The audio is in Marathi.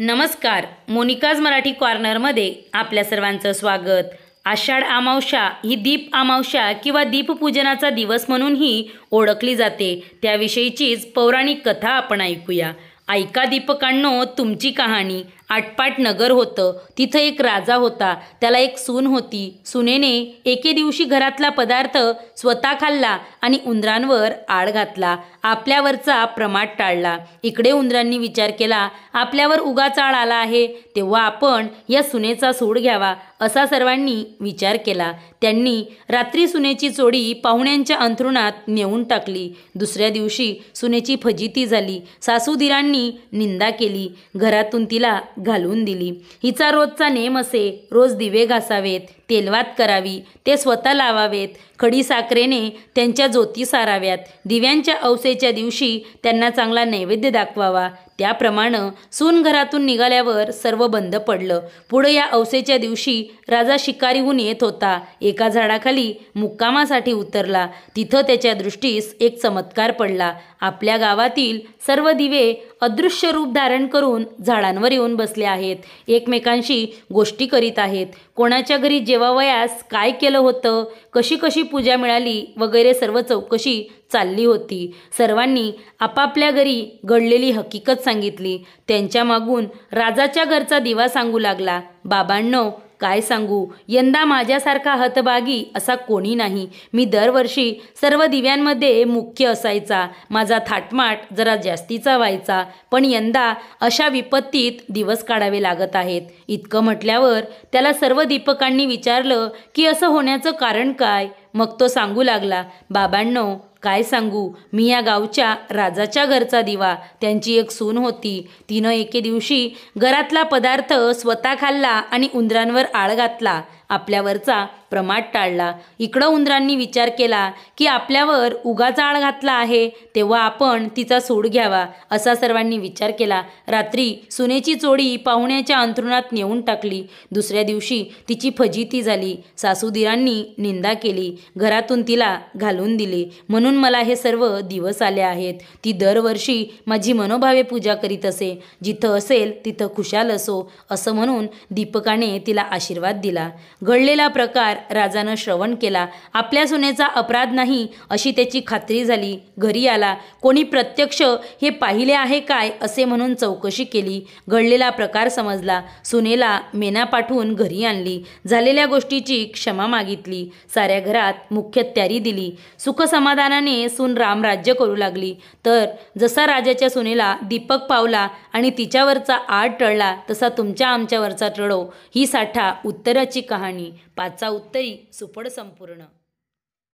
नमस्कार मोनिकाज मराठी कॉर्नरमध्ये आपल्या सर्वांचं स्वागत आषाढ अमावशा ही दीप अमावस्या किंवा दीपपूजनाचा दिवस म्हणूनही ओळखली जाते त्याविषयीचीच पौराणिक कथा आपण ऐकूया ऐका दीपकांनो तुमची कहाणी आटपाट नगर होतं तिथं एक राजा होता त्याला एक सून होती सुनेने एके दिवशी घरातला पदार्थ स्वतः खाल्ला आणि उंदरांवर आळ घातला आपल्यावरचा प्रमाद टाळला इकडे उंदरांनी विचार केला आपल्यावर उगाच आळ आला आहे तेव्हा आपण या सुनेचा सूड घ्यावा असा सर्वांनी विचार केला त्यांनी रात्री सुनेची चोडी पाहुण्यांच्या अंथरुणात नेऊन टाकली दुसऱ्या दिवशी सुनेची फजिती झाली सासूदिरांनी निंदा केली घरातून तिला घालून दिली हिचा रोजचा नेम असे रोज दिवे घासावेत तेलवात करावी ते स्वतः लावावेत खडी साखरेने त्यांच्या ज्योती साराव्यात दिव्यांच्या अवसेच्या दिवशी त्यांना चांगला नैवेद्य दाखवावा त्याप्रमाणे सून घरातून निघाल्यावर सर्व बंद पडलं पुढे या अवसेच्या दिवशी राजा शिकारीहून येत होता एका झाडाखाली मुक्कामासाठी उतरला तिथं त्याच्या दृष्टीस एक चमत्कार पडला आपल्या गावातील सर्व दिवे अदृश्य रूप धारण करून झाडांवर येऊन बसले आहेत एकमेकांशी गोष्टी करीत आहेत कोणाच्या घरी जेवावयास काय केलं होतं कशी कशी पूजा मिळाली वगैरे सर्व चौकशी चालली होती सर्वांनी आपापल्या घरी घडलेली हकीकत सांगितली त्यांच्या मागून राजाच्या घरचा दिवा सांगू लागला बाबांनो काय सांगू यंदा माझ्यासारखा हतबागी असा कोणी नाही मी दरवर्षी सर्व दिव्यांमध्ये मुख्य असायचा माझा थाटमाट जरा जास्तीचा व्हायचा पण यंदा अशा विपत्तीत दिवस काढावे लागत आहेत इतकं म्हटल्यावर त्याला सर्व दीपकांनी विचारलं की असं होण्याचं कारण काय मग तो सांगू लागला बाबांनो काय सांगू मी या गावच्या राजाच्या घरचा दिवा त्यांची एक सून होती तिनं एके दिवशी घरातला पदार्थ स्वतः खाल्ला आणि उंदरांवर आळ घातला आपल्यावरचा प्रमाद टाळला इकडं उंदरांनी विचार केला की आपल्यावर उगा आळ घातला आहे तेव्हा आपण तिचा सोड घ्यावा असा सर्वांनी विचार केला रात्री सुनेची चोडी पाहुण्याच्या अंतरुणात नेऊन टाकली दुसऱ्या दिवशी तिची फजिती झाली सासूदिरांनी निंदा केली घरातून तिला घालून दिली म्हणून मला हे सर्व दिवस आले आहेत ती दरवर्षी माझी मनोभावे पूजा करीत असे जिथं असेल तिथं खुशाल असो असं म्हणून दीपकाने तिला आशीर्वाद दिला घडलेला प्रकार राजानं श्रवण केला आपल्या सुनेचा अपराध नाही अशी त्याची खात्री झाली घरी आला कोणी प्रत्यक्ष हे पाहिले आहे काय असे म्हणून चौकशी केली घडलेला प्रकार समजला सुनेला मेना पाठवून घरी आणली झालेल्या गोष्टीची क्षमा मागितली साऱ्या घरात मुख्य त्यारी दिली सुखसमाधानाने सून रामराज्य करू लागली तर जसा राजाच्या सुनेला दीपक पावला आणि तिच्यावरचा आड टळला तसा तुमच्या आमच्यावरचा टळो ही साठा उत्तराची कहाणी कहाणी पाचा उत्तरी सुपड संपूर्ण